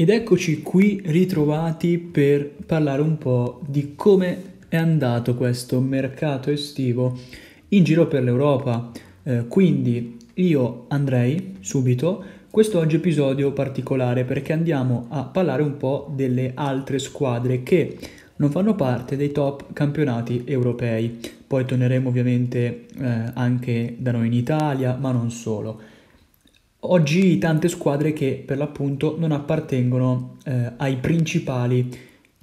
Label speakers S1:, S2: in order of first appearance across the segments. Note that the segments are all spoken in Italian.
S1: Ed eccoci qui ritrovati per parlare un po' di come è andato questo mercato estivo in giro per l'Europa. Eh, quindi io andrei subito questo oggi episodio particolare perché andiamo a parlare un po' delle altre squadre che non fanno parte dei top campionati europei. Poi torneremo ovviamente eh, anche da noi in Italia, ma non solo oggi tante squadre che per l'appunto non appartengono eh, ai principali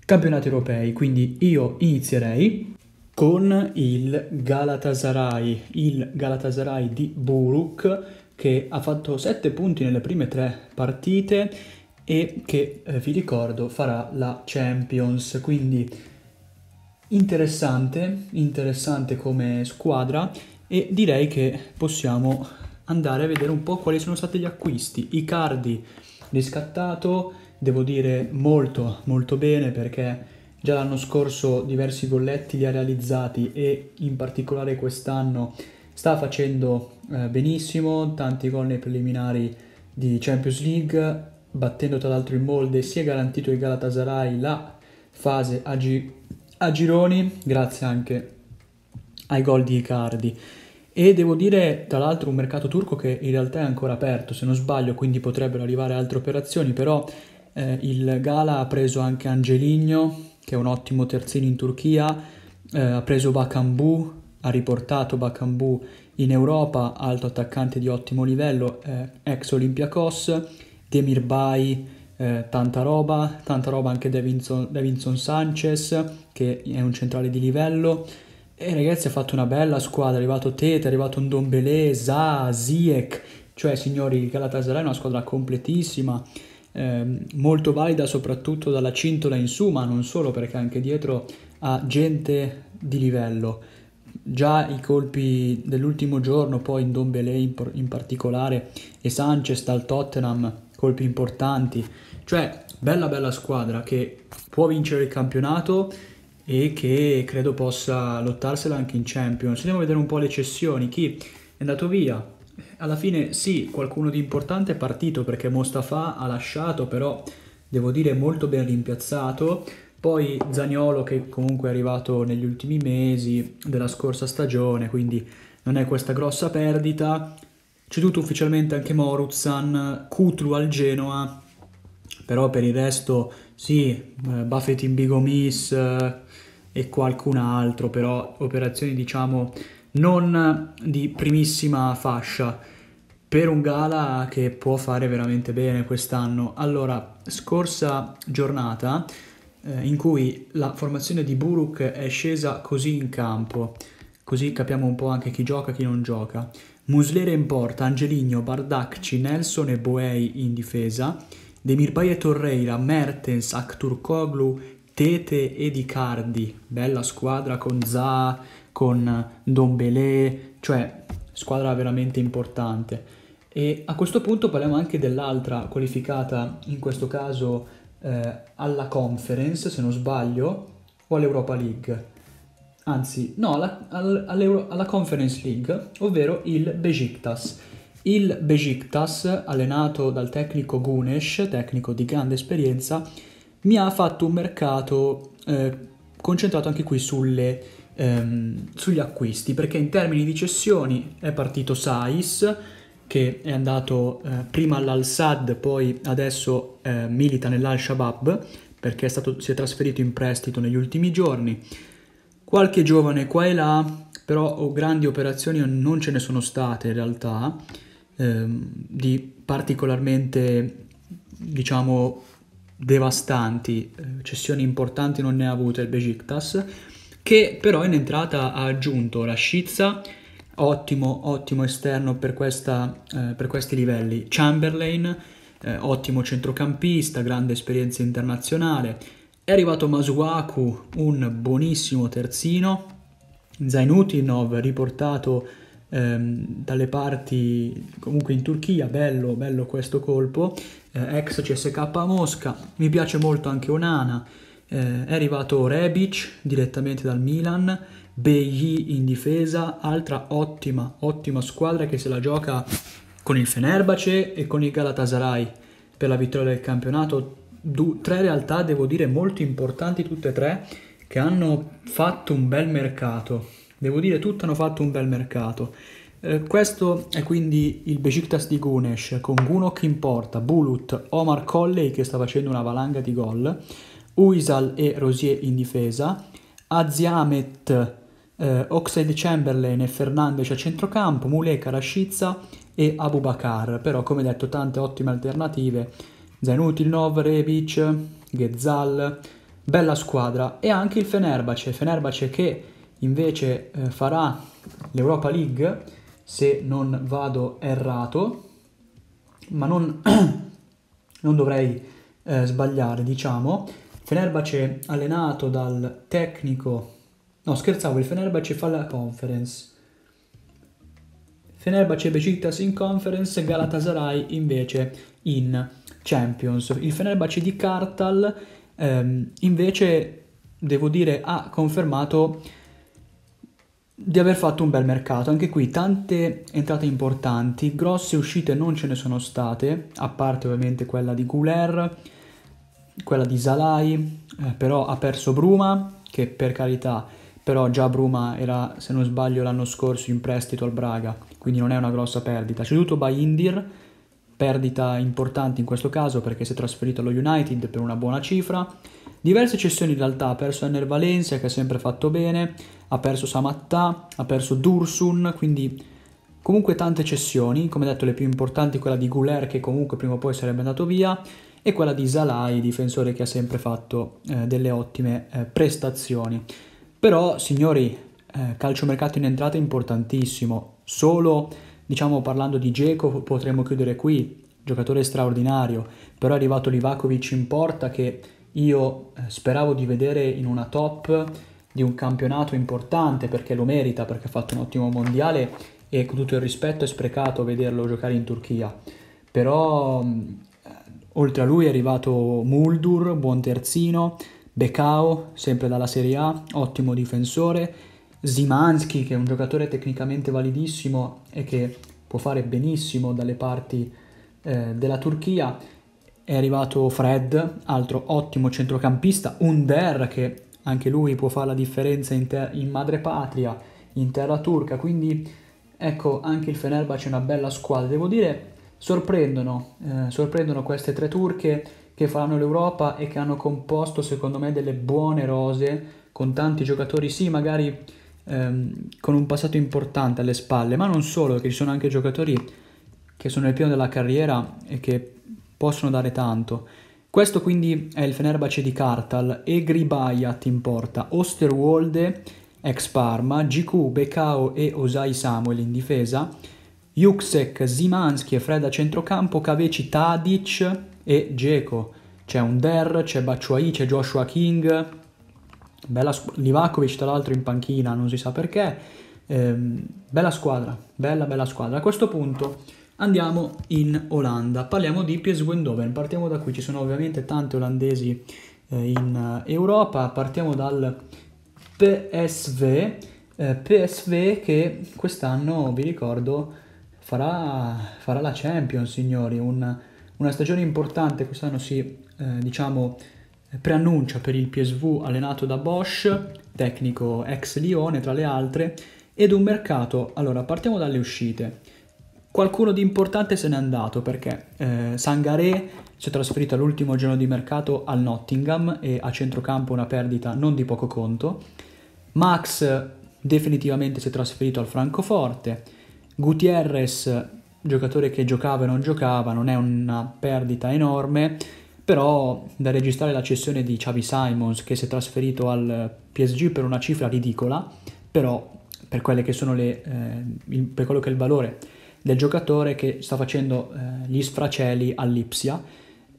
S1: campionati europei. Quindi io inizierei con il Galatasaray, il Galatasaray di Buruk che ha fatto 7 punti nelle prime 3 partite e che eh, vi ricordo farà la Champions, quindi interessante, interessante come squadra e direi che possiamo andare a vedere un po' quali sono stati gli acquisti. Icardi riscattato, devo dire molto molto bene perché già l'anno scorso diversi golletti li ha realizzati e in particolare quest'anno sta facendo eh, benissimo, tanti gol nei preliminari di Champions League, battendo tra l'altro il molde, si è garantito il Galatasaray la fase a, gi- a gironi grazie anche ai gol di Icardi e devo dire tra l'altro un mercato turco che in realtà è ancora aperto se non sbaglio quindi potrebbero arrivare altre operazioni però eh, il Gala ha preso anche Angeligno che è un ottimo terzino in Turchia eh, ha preso Bakambu ha riportato Bakambu in Europa alto attaccante di ottimo livello eh, ex Olympiakos Demirbay eh, tanta roba, tanta roba anche Davinson, Davinson Sanchez che è un centrale di livello e eh, ragazzi ha fatto una bella squadra, è arrivato Tete, è arrivato Ndombele, Za, Ziek, cioè signori Galatasaray è una squadra completissima, eh, molto valida soprattutto dalla cintola in su, ma non solo perché anche dietro ha gente di livello. Già i colpi dell'ultimo giorno, poi Ndombele in, in particolare e Sanchez dal Tottenham, colpi importanti, cioè bella bella squadra che può vincere il campionato e che credo possa lottarsela anche in Champions. Andiamo a vedere un po' le cessioni, chi è andato via. Alla fine sì, qualcuno di importante è partito perché Mostafa ha lasciato, però devo dire molto ben rimpiazzato. Poi Zagnolo che comunque è arrivato negli ultimi mesi della scorsa stagione, quindi non è questa grossa perdita. Ceduto ufficialmente anche Moruzan, Kutlu al Genoa, però per il resto sì, eh, Buffett in Bigomis, eh, e qualcun altro, però operazioni diciamo non di primissima fascia per un gala che può fare veramente bene quest'anno. Allora, scorsa giornata eh, in cui la formazione di Buruk è scesa così in campo, così capiamo un po' anche chi gioca e chi non gioca. Muslera in porta, Angeligno, Bardacci, Nelson e Boei in difesa, Demirbay e Torreira, Mertens, Akturkoglu Tete ed Icardi, bella squadra con Za, con Dombelé, cioè squadra veramente importante. E a questo punto parliamo anche dell'altra qualificata, in questo caso eh, alla conference, se non sbaglio, o all'Europa League. Anzi, no, alla, all, alla Conference League, ovvero il Besiktas. Il Besiktas, allenato dal tecnico Gunesh, tecnico di grande esperienza, mi ha fatto un mercato eh, concentrato anche qui sulle, ehm, sugli acquisti, perché in termini di cessioni è partito Sais, che è andato eh, prima all'Al-Sad, poi adesso eh, milita nell'Al-Shabaab, perché è stato, si è trasferito in prestito negli ultimi giorni. Qualche giovane qua e là, però oh, grandi operazioni non ce ne sono state in realtà, ehm, di particolarmente, diciamo, devastanti, eh, cessioni importanti non ne ha avute il Besiktas, che però in entrata ha aggiunto la Scizza, ottimo, ottimo esterno per, questa, eh, per questi livelli, Chamberlain, eh, ottimo centrocampista, grande esperienza internazionale, è arrivato Masuaku, un buonissimo terzino, Zainutinov riportato ehm, dalle parti comunque in Turchia, bello, bello questo colpo, eh, ex CSK Mosca, mi piace molto anche Onana, eh, è arrivato Rebic direttamente dal Milan, Begli in difesa, altra ottima, ottima squadra che se la gioca con il Fenerbahce e con il Galatasaray per la vittoria del campionato, du- tre realtà devo dire molto importanti tutte e tre che hanno fatto un bel mercato, devo dire tutte hanno fatto un bel mercato eh, questo è quindi il Besiktas di Gunesh con Gunok in porta, Bulut, Omar Colley che sta facendo una valanga di gol, Uisal e Rosier in difesa, Aziamet, eh, Oxide Chamberlain e Fernandes a centrocampo, Muleka, Rascizza e Abubakar. Però come detto tante ottime alternative, Zainutilnov, Rebic, Gezal, bella squadra e anche il Fenerbace, Fenerbace che invece eh, farà l'Europa League se non vado errato, ma non, non dovrei eh, sbagliare, diciamo. Fenerbahce allenato dal tecnico... No, scherzavo, il Fenerbahce fa la conference. Fenerbahce Besiktas in conference, Galatasaray invece in Champions. Il Fenerbahce di Kartal ehm, invece, devo dire, ha confermato di aver fatto un bel mercato. Anche qui tante entrate importanti, grosse uscite non ce ne sono state, a parte ovviamente quella di Guler, quella di Salai, eh, però ha perso Bruma, che per carità, però già Bruma era, se non sbaglio, l'anno scorso in prestito al Braga, quindi non è una grossa perdita. Ceduto Baindir, perdita importante in questo caso perché si è trasferito allo United per una buona cifra. Diverse cessioni in realtà, ha perso Ener Valencia che ha sempre fatto bene, ha perso Samatta, ha perso Dursun, quindi comunque tante cessioni, come detto le più importanti quella di Guler che comunque prima o poi sarebbe andato via e quella di Zalai, difensore che ha sempre fatto eh, delle ottime eh, prestazioni. Però signori, eh, calciomercato in entrata è importantissimo, solo diciamo parlando di Geco potremmo chiudere qui, giocatore straordinario, però è arrivato Livakovic in porta che io eh, speravo di vedere in una top di un campionato importante perché lo merita, perché ha fatto un ottimo mondiale e con tutto il rispetto è sprecato vederlo giocare in Turchia. Però mm, eh, oltre a lui è arrivato Muldur, buon terzino, Becao, sempre dalla Serie A, ottimo difensore, Zimanski che è un giocatore tecnicamente validissimo e che può fare benissimo dalle parti eh, della Turchia. È arrivato Fred, altro ottimo centrocampista, Under che anche lui può fare la differenza in, ter- in madrepatria, in terra turca, quindi ecco anche il Fenerbahce è una bella squadra. Devo dire, sorprendono, eh, sorprendono queste tre turche che faranno l'Europa e che hanno composto secondo me delle buone rose con tanti giocatori, sì magari ehm, con un passato importante alle spalle, ma non solo, che ci sono anche giocatori che sono nel pieno della carriera e che possono dare tanto. Questo quindi è il Fenerbahce di Kartal, Egri Bayat in porta, Osterwolde ex Parma, GQ, Becao e Osai Samuel in difesa, Juksek, Zimanski e Fred a centrocampo, Caveci, Tadic e Geco. C'è un Der, c'è Baciuai, c'è Joshua King, bella squ- Livakovic tra l'altro in panchina, non si sa perché. Ehm, bella squadra, bella bella squadra. A questo punto Andiamo in Olanda, parliamo di PS Wendoven, partiamo da qui, ci sono ovviamente tante olandesi eh, in eh, Europa, partiamo dal PSV, eh, PSV che quest'anno, vi ricordo, farà, farà la Champions, signori, una, una stagione importante, quest'anno si, eh, diciamo, preannuncia per il PSV allenato da Bosch, tecnico ex Lione tra le altre, ed un mercato, allora partiamo dalle uscite, Qualcuno di importante se n'è andato perché eh, Sangaré si è trasferito all'ultimo giorno di mercato al Nottingham e a centrocampo una perdita non di poco conto. Max definitivamente si è trasferito al Francoforte. Gutierrez, giocatore che giocava e non giocava, non è una perdita enorme, però da registrare la cessione di Xavi Simons che si è trasferito al PSG per una cifra ridicola, però per, che le, eh, per quello che è il valore del giocatore che sta facendo eh, gli sfracelli all'Ipsia.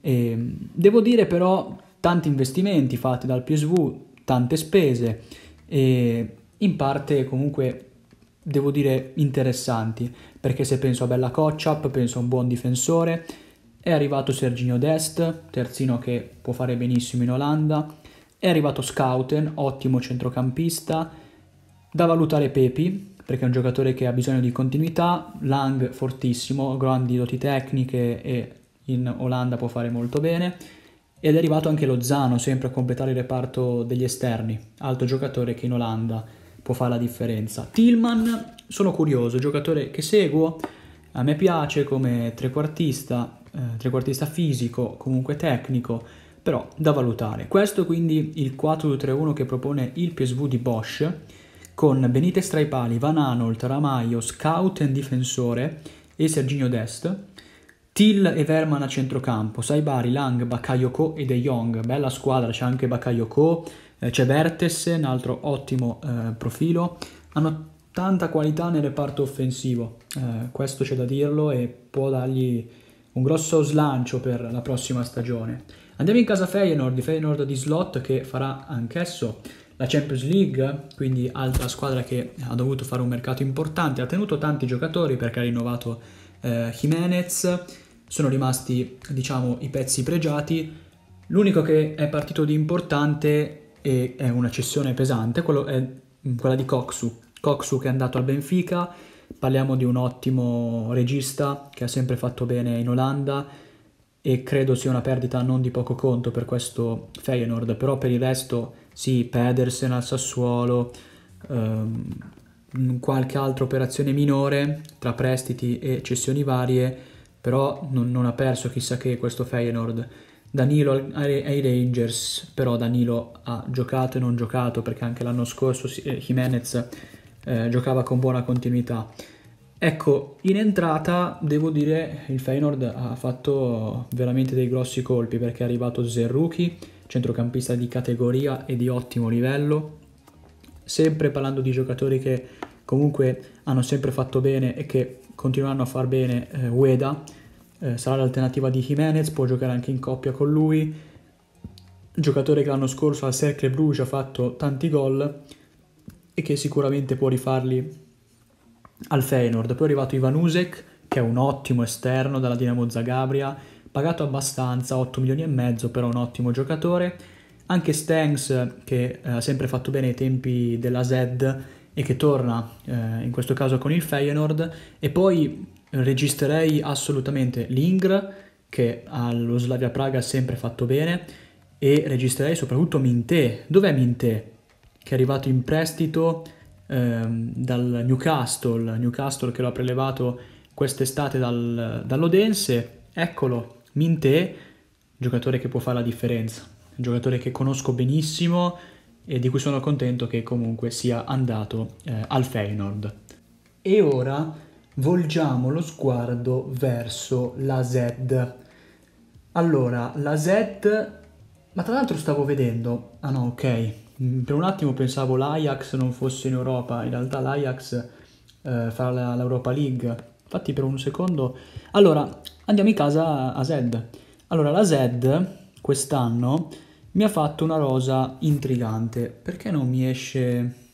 S1: E, devo dire però tanti investimenti fatti dal PSV, tante spese, e in parte comunque devo dire interessanti, perché se penso a Bella Kochap, penso a un buon difensore, è arrivato Serginio Dest, terzino che può fare benissimo in Olanda, è arrivato Scouten, ottimo centrocampista, da valutare Pepi, perché è un giocatore che ha bisogno di continuità, Lang fortissimo, grandi doti tecniche e in Olanda può fare molto bene. Ed è arrivato anche Lozano, sempre a completare il reparto degli esterni, altro giocatore che in Olanda può fare la differenza. Tillman, sono curioso, giocatore che seguo, a me piace come trequartista, eh, trequartista fisico, comunque tecnico, però da valutare. Questo quindi il 4-2-3-1 che propone il PSV di Bosch, con Benitez tra i pali, Van Anolt, Ramaio, Scout e difensore e Serginio Dest, Till e Verman a centrocampo, Saibari, Lang, Bakayoko e De Jong, bella squadra, c'è anche Bakayoko, eh, c'è Vertes, un altro ottimo eh, profilo, hanno tanta qualità nel reparto offensivo, eh, questo c'è da dirlo e può dargli un grosso slancio per la prossima stagione. Andiamo in casa Feyenoord, Feyenoord di Slot che farà anch'esso la Champions League, quindi altra squadra che ha dovuto fare un mercato importante, ha tenuto tanti giocatori perché ha rinnovato eh, Jimenez, sono rimasti diciamo i pezzi pregiati, l'unico che è partito di importante e è una cessione pesante, è mm, quella di Coxu, Coxu che è andato al Benfica, parliamo di un ottimo regista che ha sempre fatto bene in Olanda e credo sia una perdita non di poco conto per questo Feyenoord, però per il resto sì, Pedersen al Sassuolo, ehm, mm, qualche altra operazione minore tra prestiti e cessioni varie, però non, non ha perso chissà che questo Feyenoord. Danilo ai Rangers, però Danilo ha giocato e non giocato perché anche l'anno scorso eh, Jimenez eh, giocava con buona continuità. Ecco, in entrata devo dire il Feyenoord ha fatto veramente dei grossi colpi perché è arrivato Zerruki, centrocampista di categoria e di ottimo livello, sempre parlando di giocatori che comunque hanno sempre fatto bene e che continueranno a far bene, eh, Ueda eh, sarà l'alternativa di Jimenez, può giocare anche in coppia con lui, giocatore che l'anno scorso al Cercle Bruges ha fatto tanti gol e che sicuramente può rifarli al Feyenoord. Poi è arrivato Ivan Usek, che è un ottimo esterno dalla Dinamo Zagabria, pagato abbastanza, 8 milioni e mezzo, però un ottimo giocatore. Anche Stanks, che eh, ha sempre fatto bene ai tempi della Zed e che torna eh, in questo caso con il Feyenoord. E poi registrerei assolutamente l'Ingr, che allo Slavia Praga ha sempre fatto bene, e registrerei soprattutto Minté. Dov'è Minté? Che è arrivato in prestito ehm, dal Newcastle, Newcastle che lo ha prelevato quest'estate dal, dall'Odense. Eccolo, Minte, giocatore che può fare la differenza, giocatore che conosco benissimo e di cui sono contento che comunque sia andato eh, al Feyenoord. E ora volgiamo lo sguardo verso la Z. Allora, la Z... Ma tra l'altro stavo vedendo... Ah no, ok. Mm, per un attimo pensavo l'Ajax non fosse in Europa. In realtà l'Ajax eh, farà l'Europa League Infatti per un secondo... Allora, andiamo in casa a Zed. Allora, la Zed quest'anno mi ha fatto una rosa intrigante. Perché non mi esce...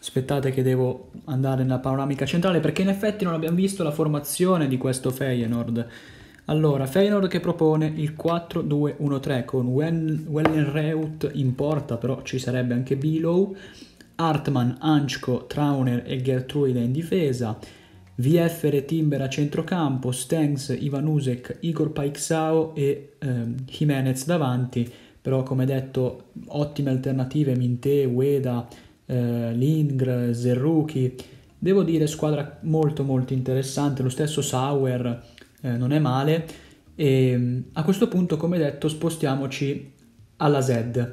S1: Aspettate che devo andare nella panoramica centrale perché in effetti non abbiamo visto la formazione di questo Feyenoord. Allora, Feyenoord che propone il 4-2-1-3 con Wellenreuth in porta, però ci sarebbe anche Bilow. Hartmann, Anchco, Trauner e Gertrude in difesa, VFR Timber a centrocampo, Stengs, Ivanusek, Igor Paixao e eh, Jimenez davanti, però come detto ottime alternative Minte, Ueda, eh, Lingr, Zerruki, devo dire squadra molto molto interessante, lo stesso Sauer eh, non è male e mm, a questo punto come detto spostiamoci alla Z,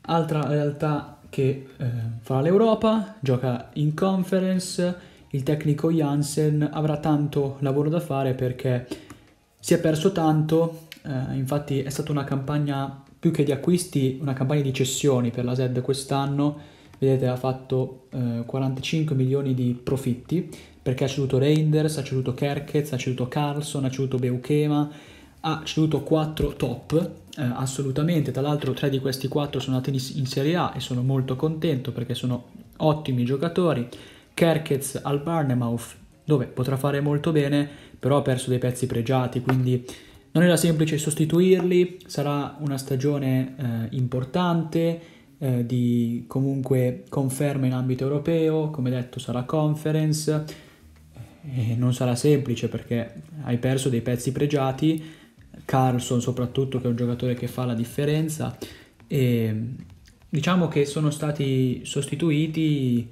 S1: altra realtà che eh, fa l'Europa, gioca in conference, il tecnico Jansen avrà tanto lavoro da fare perché si è perso tanto, eh, infatti è stata una campagna più che di acquisti, una campagna di cessioni per la SED quest'anno, vedete ha fatto eh, 45 milioni di profitti perché ha ceduto Reinders, ha ceduto Kerkez, ha ceduto Carlson, ha ceduto Beuchema, ha ceduto 4 top eh, assolutamente, tra l'altro tre di questi quattro sono andati in Serie A e sono molto contento perché sono ottimi giocatori. Kerkez al Barnemouth, dove potrà fare molto bene, però ha perso dei pezzi pregiati, quindi non era semplice sostituirli, sarà una stagione eh, importante eh, di comunque conferma in ambito europeo, come detto sarà conference, e eh, non sarà semplice perché hai perso dei pezzi pregiati Carlson soprattutto che è un giocatore che fa la differenza e diciamo che sono stati sostituiti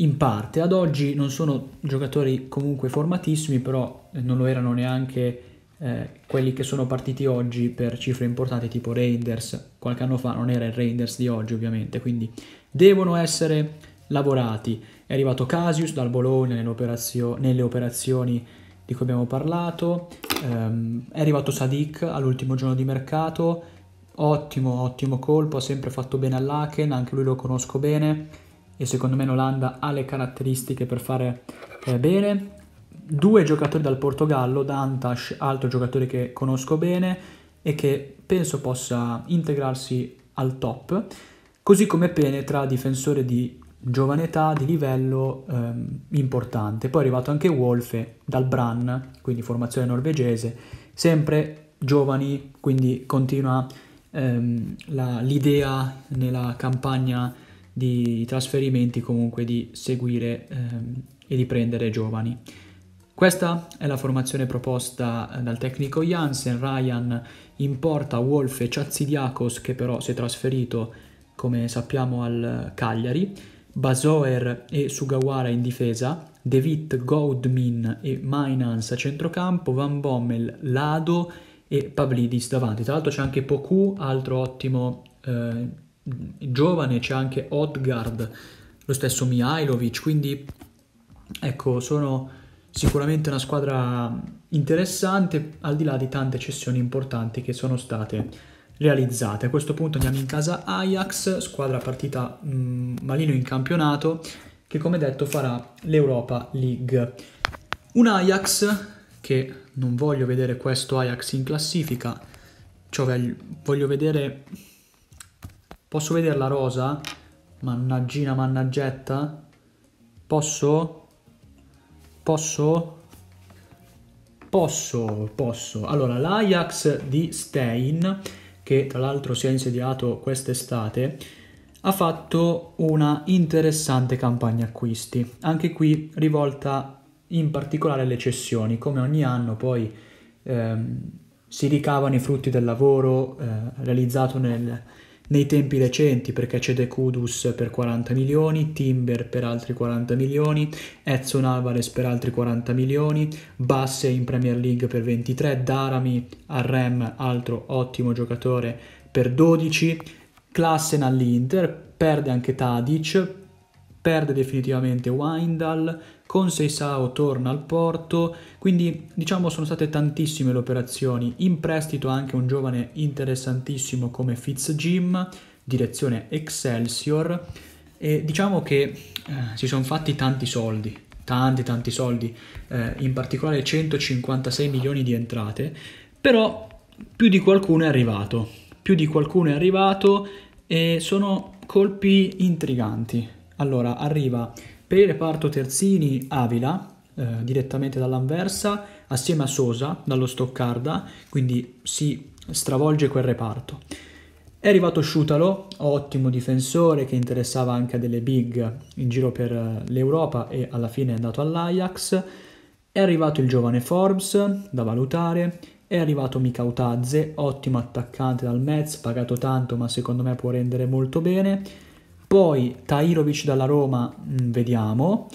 S1: in parte ad oggi non sono giocatori comunque formatissimi però eh, non lo erano neanche eh, quelli che sono partiti oggi per cifre importanti tipo Reinders qualche anno fa non era il Reinders di oggi ovviamente quindi devono essere lavorati è arrivato Casius dal Bologna nelle operazioni di cui abbiamo parlato, ehm, è arrivato Sadik all'ultimo giorno di mercato, ottimo, ottimo colpo, ha sempre fatto bene all'Aken, anche lui lo conosco bene e secondo me l'Olanda ha le caratteristiche per fare eh, bene. Due giocatori dal Portogallo, Dantas, altro giocatore che conosco bene e che penso possa integrarsi al top, così come Penetra, difensore di giovane età, di livello ehm, importante. Poi è arrivato anche Wolfe dal Brann, quindi formazione norvegese, sempre giovani, quindi continua ehm, la, l'idea nella campagna di trasferimenti comunque di seguire ehm, e di prendere giovani. Questa è la formazione proposta eh, dal tecnico Jansen, Ryan in porta, Wolfe e che però si è trasferito come sappiamo al Cagliari. Basoer e Sugawara in difesa, De Witt, Goldmin e Mainans a centrocampo, Van Bommel, Lado e Pavlidis davanti. Tra l'altro c'è anche Poku, altro ottimo eh, giovane, c'è anche Odgard, lo stesso Mihailovic, quindi ecco, sono sicuramente una squadra interessante al di là di tante cessioni importanti che sono state realizzate. A questo punto andiamo in casa Ajax, squadra partita mh, mm, malino in campionato, che come detto farà l'Europa League. Un Ajax che non voglio vedere questo Ajax in classifica, cioè voglio vedere... Posso vedere la rosa? Mannaggina, mannaggetta? Posso? Posso? Posso, posso. Allora, l'Ajax di Stein che tra l'altro si è insediato quest'estate, ha fatto una interessante campagna acquisti, anche qui rivolta in particolare alle cessioni, come ogni anno poi ehm, si ricavano i frutti del lavoro eh, realizzato nel, nei tempi recenti perché cede Kudus per 40 milioni, Timber per altri 40 milioni, Edson Alvarez per altri 40 milioni, Basse in Premier League per 23, Darami al Rem, altro ottimo giocatore, per 12, Klassen all'Inter, perde anche Tadic, perde definitivamente Windal, con Seisao torna al porto, quindi diciamo sono state tantissime le operazioni, in prestito anche un giovane interessantissimo come Fitzgim, direzione Excelsior, e diciamo che eh, si sono fatti tanti soldi, tanti tanti soldi, eh, in particolare 156 milioni di entrate, però più di qualcuno è arrivato, più di qualcuno è arrivato e sono colpi intriganti. Allora, arriva per il reparto terzini Avila, eh, direttamente dall'Anversa, assieme a Sosa, dallo Stoccarda, quindi si stravolge quel reparto. È arrivato Sciutalo, ottimo difensore che interessava anche a delle big in giro per eh, l'Europa e alla fine è andato all'Ajax. È arrivato il giovane Forbes, da valutare. È arrivato Mikautadze, ottimo attaccante dal Metz, pagato tanto ma secondo me può rendere molto bene. Poi Tairovic dalla Roma, mh, mm, vediamo.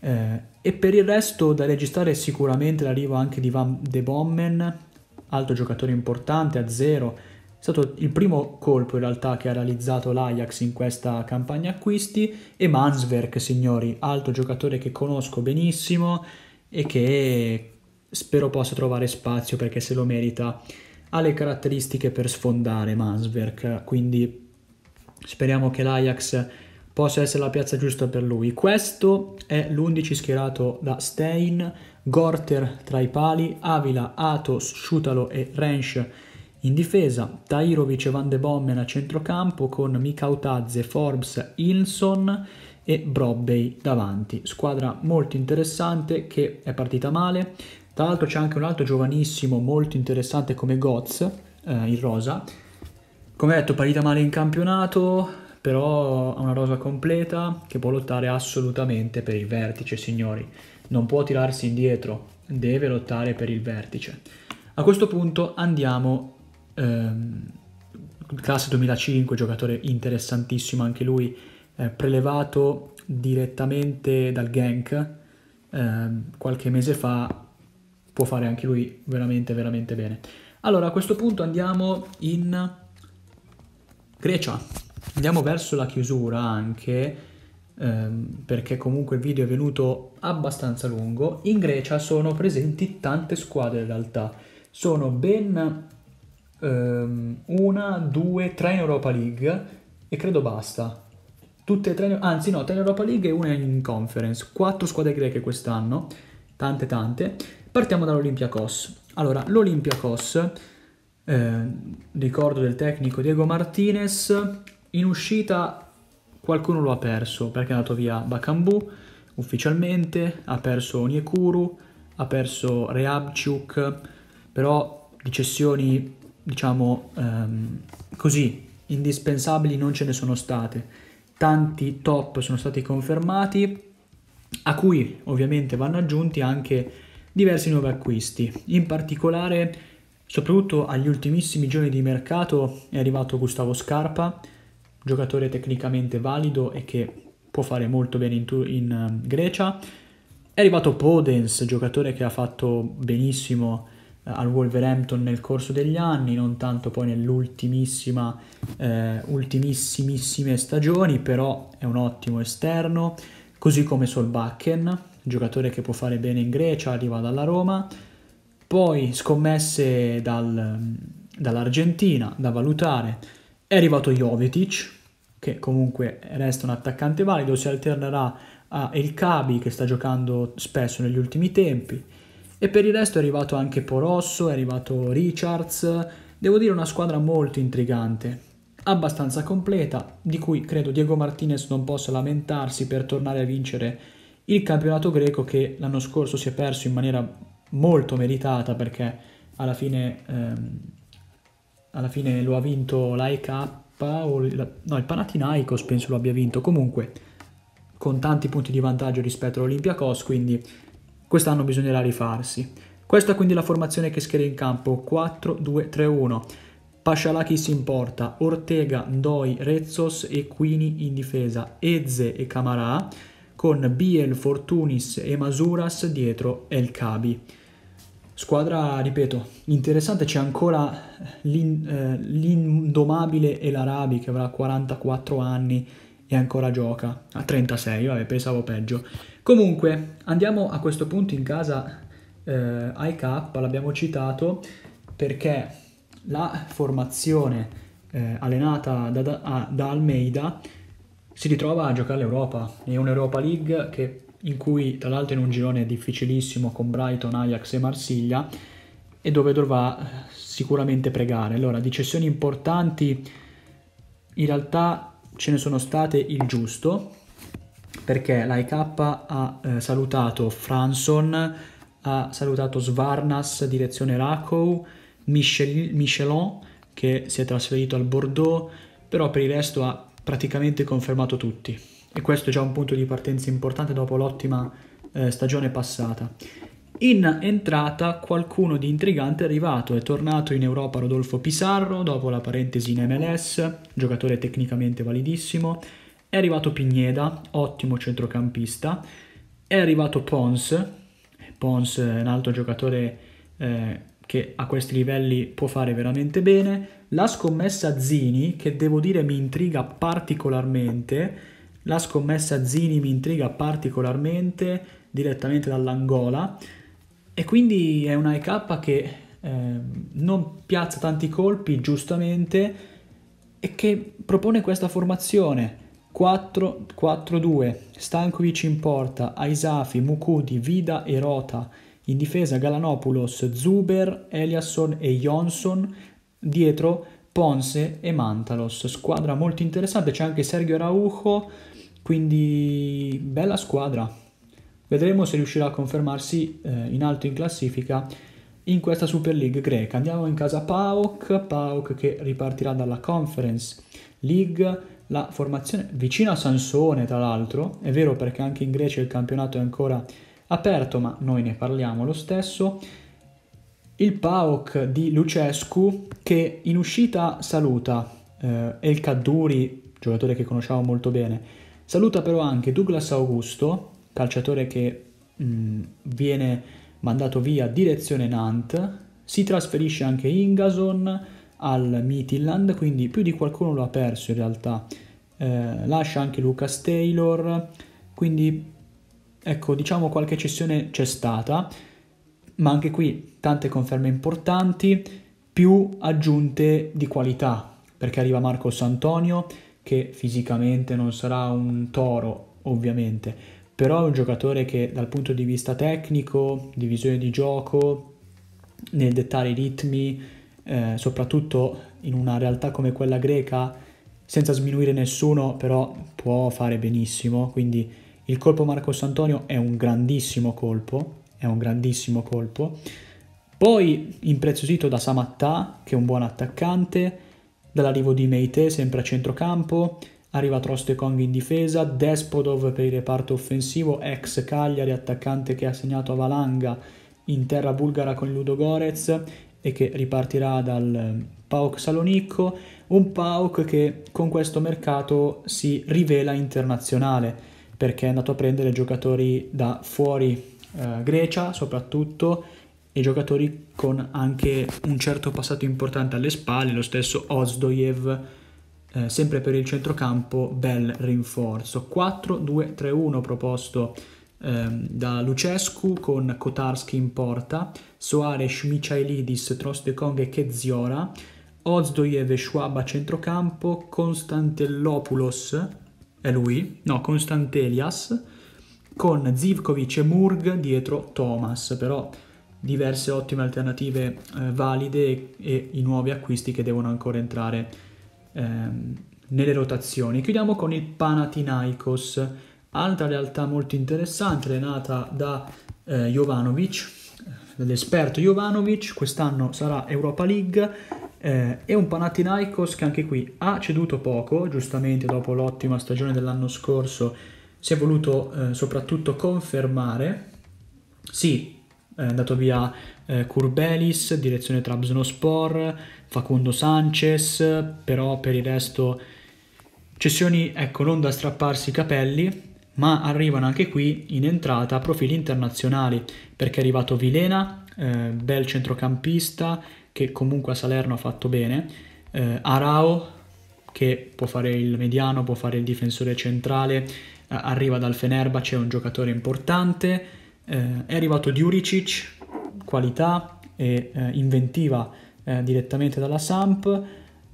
S1: Eh, e per il resto da registrare sicuramente l'arrivo anche di Van de Bommen, altro giocatore importante a zero. È stato il primo colpo in realtà che ha realizzato l'Ajax in questa campagna acquisti. E Manswerk, signori, altro giocatore che conosco benissimo e che spero possa trovare spazio perché se lo merita. Ha le caratteristiche per sfondare Manswerk, quindi Speriamo che l'Ajax possa essere la piazza giusta per lui. Questo è l'11 schierato da Stein, Gorter tra i pali, Avila, Atos, Schutalo e Rensch in difesa, Tairovic e Van de Bommen a centrocampo con Mikautadze, Forbes, Ilson e Brobbey davanti. Squadra molto interessante che è partita male. Tra l'altro c'è anche un altro giovanissimo molto interessante come Goz eh, in rosa, come detto, parita male in campionato, però ha una rosa completa che può lottare assolutamente per il vertice, signori. Non può tirarsi indietro, deve lottare per il vertice. A questo punto andiamo... Ehm, classe 2005, giocatore interessantissimo anche lui, eh, prelevato direttamente dal Gank eh, qualche mese fa, può fare anche lui veramente veramente bene. Allora a questo punto andiamo in Grecia, andiamo verso la chiusura anche ehm, perché comunque il video è venuto abbastanza lungo. In Grecia sono presenti tante squadre in realtà, sono ben ehm, una, due, tre in Europa League e credo basta. Tutte e tre, anzi no, tre in Europa League e una in Conference. Quattro squadre greche quest'anno, tante tante. Partiamo dall'Olympiakos. Allora, l'Olympiakos eh, ricordo del tecnico Diego Martinez, in uscita qualcuno lo ha perso perché è andato via Bakambu ufficialmente, ha perso Onyekuru, ha perso Reabciuk, però di cessioni diciamo ehm, così indispensabili non ce ne sono state. Tanti top sono stati confermati, a cui ovviamente vanno aggiunti anche diversi nuovi acquisti, in particolare Soprattutto agli ultimissimi giorni di mercato è arrivato Gustavo Scarpa, giocatore tecnicamente valido e che può fare molto bene in, in ehm, Grecia. È arrivato Podens, giocatore che ha fatto benissimo eh, al Wolverhampton nel corso degli anni, non tanto poi nell'ultimissima eh, ultimissimissime stagioni, però è un ottimo esterno, così come Solbakken, giocatore che può fare bene in Grecia, arriva dalla Roma. Poi scommesse dal, dall'Argentina da valutare è arrivato Jovetic, che comunque resta un attaccante valido, si alternerà a El Cabi che sta giocando spesso negli ultimi tempi. E per il resto è arrivato anche Porosso, è arrivato Richards, devo dire una squadra molto intrigante, abbastanza completa, di cui credo Diego Martinez non possa lamentarsi per tornare a vincere il campionato greco che l'anno scorso si è perso in maniera molto meritata perché alla fine, ehm, alla fine lo ha vinto l'AEK o il, no, il Panathinaikos penso lo abbia vinto comunque con tanti punti di vantaggio rispetto all'Olympiacos quindi quest'anno bisognerà rifarsi questa è quindi la formazione che schierà in campo 4-2-3-1 Pascialakis in porta, Ortega, Ndoi, Rezzos e Quini in difesa, Eze e Camarà con Biel, Fortunis e Masuras dietro El Cabi. Squadra, ripeto, interessante, c'è ancora eh, l'indomabile El Arabi che avrà 44 anni e ancora gioca, a 36, vabbè pensavo peggio. Comunque andiamo a questo punto in casa eh, IK, l'abbiamo citato, perché la formazione eh, allenata da, da, da Almeida si ritrova a giocare l'Europa e un'Europa League che, in cui tra l'altro in un girone difficilissimo con Brighton, Ajax e Marsiglia e dove dovrà eh, sicuramente pregare. Allora, di cessioni importanti in realtà ce ne sono state il giusto perché l'AIK ha eh, salutato Franson, ha salutato Svarnas, direzione Rakow, Michel, Michelon che si è trasferito al Bordeaux, però per il resto ha praticamente confermato tutti e questo è già un punto di partenza importante dopo l'ottima eh, stagione passata. In entrata qualcuno di intrigante è arrivato, è tornato in Europa Rodolfo Pizarro dopo la parentesi in MLS, giocatore tecnicamente validissimo, è arrivato Pigneda, ottimo centrocampista, è arrivato Pons, Pons è un altro giocatore eh, che a questi livelli può fare veramente bene, la scommessa Zini, che devo dire mi intriga particolarmente, la scommessa Zini mi intriga particolarmente direttamente dall'Angola e quindi è una EK che eh, non piazza tanti colpi giustamente e che propone questa formazione 4-4-2, Stankovic in porta, Aisafi, Mukudi, Vida e Rota, in difesa Galanopoulos, Zuber, Eliasson e Jonsson, Dietro Ponce e Mantalos, squadra molto interessante, c'è anche Sergio Araujo, quindi bella squadra. Vedremo se riuscirà a confermarsi eh, in alto in classifica in questa Super League greca. Andiamo in casa Pauk, Pauk che ripartirà dalla Conference League, la formazione vicino a Sansone tra l'altro, è vero perché anche in Grecia il campionato è ancora aperto, ma noi ne parliamo lo stesso il PAOK di Lucescu che in uscita saluta eh, El Kadduri, giocatore che conosciamo molto bene, saluta però anche Douglas Augusto, calciatore che mh, mm, viene mandato via direzione Nantes, si trasferisce anche Ingason al Midland, quindi più di qualcuno lo ha perso in realtà, eh, lascia anche Lucas Taylor, quindi ecco diciamo qualche cessione c'è stata, ma anche qui tante conferme importanti, più aggiunte di qualità, perché arriva Marcos Antonio, che fisicamente non sarà un toro, ovviamente, però è un giocatore che dal punto di vista tecnico, di visione di gioco, nel dettare i ritmi, eh, soprattutto in una realtà come quella greca, senza sminuire nessuno, però può fare benissimo, quindi il colpo Marcos Antonio è un grandissimo colpo, è un grandissimo colpo. Poi impreziosito da Samatta, che è un buon attaccante, dall'arrivo di Meite, sempre a centrocampo, arriva Kong in difesa, Despodov per il reparto offensivo, ex Cagliari, attaccante che ha segnato a Valanga in terra bulgara con Ludo Gorez e che ripartirà dal Pauk Salonicco, un Pauk che con questo mercato si rivela internazionale perché è andato a prendere giocatori da fuori eh, Grecia soprattutto, e giocatori con anche un certo passato importante alle spalle, lo stesso Ozdoyev, eh, sempre per il centrocampo, bel rinforzo. 4-2-3-1 proposto ehm, da Lucescu con Kotarski in porta, Soares, Michailidis, Trostekong e Keziora, Ozdoyev e Schwab a centrocampo, Konstantellopoulos, è lui, no, Konstantelias, con Zivkovic e Murg dietro Thomas, però diverse ottime alternative eh, valide e, e, i nuovi acquisti che devono ancora entrare ehm, nelle rotazioni. Chiudiamo con il Panathinaikos, altra realtà molto interessante, allenata da eh, Jovanovic, dell'esperto eh, Jovanovic, quest'anno sarà Europa League, eh, è un Panathinaikos che anche qui ha ceduto poco, giustamente dopo l'ottima stagione dell'anno scorso si è voluto eh, soprattutto confermare, sì, eh, è andato via eh, Curbelis, direzione Trabzonspor, Facundo Sanchez, però per il resto cessioni, ecco, non da strapparsi i capelli, ma arrivano anche qui in entrata profili internazionali, perché è arrivato Vilena, eh, bel centrocampista, che comunque a Salerno ha fatto bene, eh, Arao, che può fare il mediano, può fare il difensore centrale, eh, arriva dal Fenerbahce, è un giocatore importante, eh, è arrivato Diuricic, qualità e eh, inventiva eh, direttamente dalla Samp,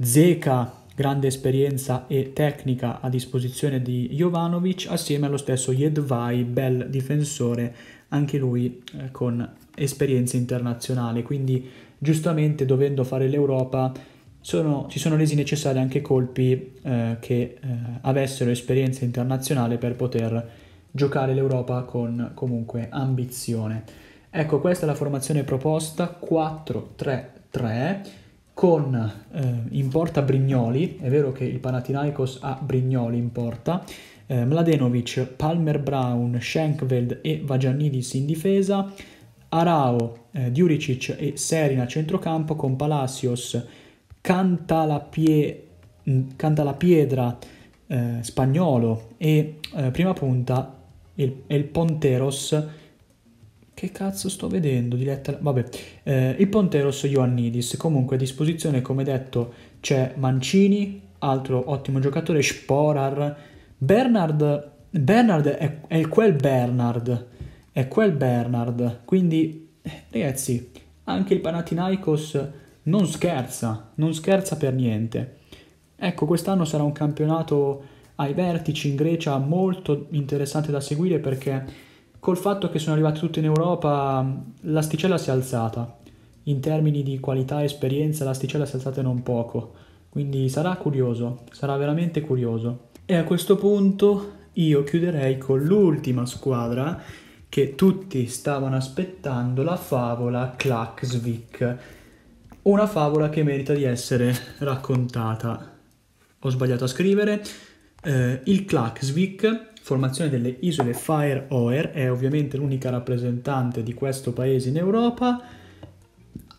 S1: Zeka, grande esperienza e tecnica a disposizione di Jovanovic, assieme allo stesso Jedvai, bel difensore, anche lui eh, con esperienza internazionale, quindi giustamente dovendo fare l'Europa sono, si sono resi necessari anche colpi eh, che eh, avessero esperienza internazionale per poter giocare l'Europa con comunque ambizione. Ecco, questa è la formazione proposta 4-3-3 con eh, in porta Brignoli, è vero che il Panathinaikos ha Brignoli in porta, eh, Mladenovic, Palmer Brown, Schenkveld e Vagianidis in difesa, Arao, eh, Djuricic e Serina a centrocampo con Palacios, Cantalapie, mm, Cantalapietra, eh, Spagnolo e eh, prima punta il, il Ponteros. Che cazzo sto vedendo? Diletta... Vabbè, eh, il Ponteros Ioannidis. Comunque a disposizione, come detto, c'è Mancini, altro ottimo giocatore, Sporar. Bernard, Bernard è, è quel Bernard, è quel Bernard. Quindi, ragazzi, anche il Panathinaikos non scherza, non scherza per niente. Ecco, quest'anno sarà un campionato ai vertici in Grecia molto interessante da seguire perché col fatto che sono arrivati tutti in Europa l'asticella si è alzata in termini di qualità e esperienza l'asticella si è alzata non poco quindi sarà curioso sarà veramente curioso e a questo punto io chiuderei con l'ultima squadra che tutti stavano aspettando la favola Klaksvik una favola che merita di essere raccontata ho sbagliato a scrivere eh, il Klaksvik, formazione delle isole Fire Oer, è ovviamente l'unica rappresentante di questo paese in Europa,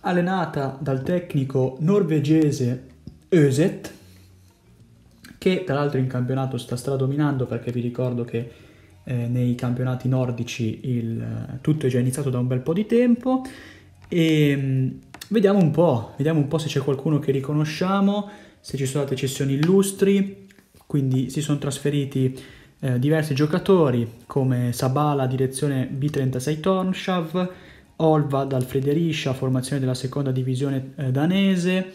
S1: allenata dal tecnico norvegese Öset, che tra l'altro in campionato sta stradominando perché vi ricordo che eh, nei campionati nordici il, eh, tutto è già iniziato da un bel po' di tempo e ehm, vediamo un po', vediamo un po' se c'è qualcuno che riconosciamo, se ci sono delle cessioni illustri, quindi si sono trasferiti eh, diversi giocatori come Sabala, direzione B36 Tornshav, Olva dal Frederiscia, formazione della seconda divisione eh, danese,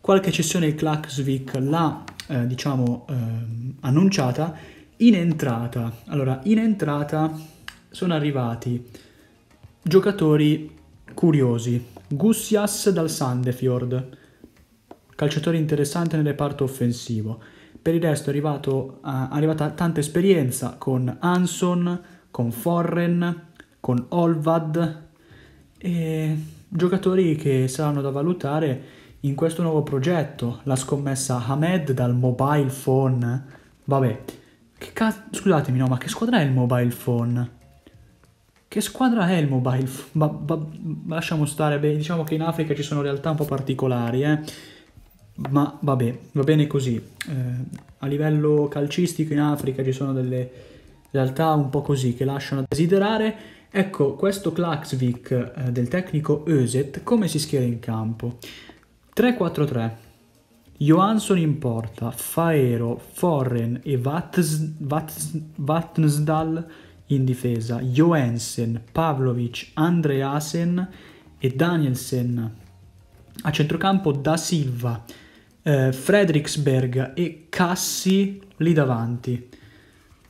S1: qualche cessione il Klaksvik l'ha eh, diciamo ehm, annunciata. In entrata, allora in entrata sono arrivati giocatori curiosi, Gussias dal Sandefjord, calciatore interessante nel reparto offensivo, per il resto è arrivato, uh, arrivata tanta esperienza con Anson, con Forren, con Olvad e giocatori che saranno da valutare in questo nuovo progetto. La scommessa Hamed dal mobile phone. Vabbè, che cazzo... Scusatemi, no, ma che squadra è il mobile phone? Che squadra è il mobile phone? Ma, ma, ma lasciamo stare, beh, diciamo che in Africa ci sono realtà un po' particolari, eh ma vabbè, va bene così. Eh, a livello calcistico in Africa ci sono delle realtà un po' così che lasciano a desiderare. Ecco, questo Klaxvik eh, del tecnico Özet come si schiera in campo? 3-4-3. Johansson in porta, Faero, Forren e Vats, Vatnsdal in difesa, Joensen, Pavlovic, Andreasen e Danielsen. A centrocampo Da Silva, eh, Frederiksberg e Cassi lì davanti.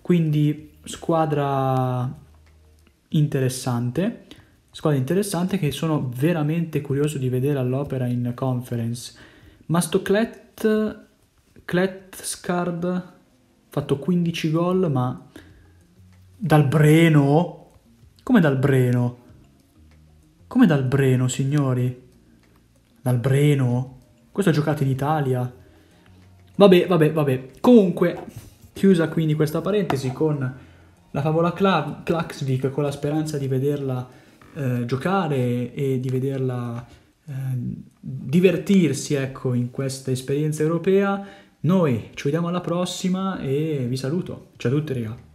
S1: Quindi squadra interessante, squadra interessante che sono veramente curioso di vedere all'opera in conference. Mastoklet Kletskard fatto 15 gol, ma dal Breno? Come dal Breno? Come dal Breno, signori? Dal Breno? Questo ha giocato in Italia. Vabbè, vabbè, vabbè. Comunque, chiusa quindi questa parentesi con la favola Cla- Klaxvik, con la speranza di vederla eh, giocare e di vederla eh, divertirsi, ecco, in questa esperienza europea. Noi ci vediamo alla prossima e vi saluto. Ciao a tutti, ragazzi.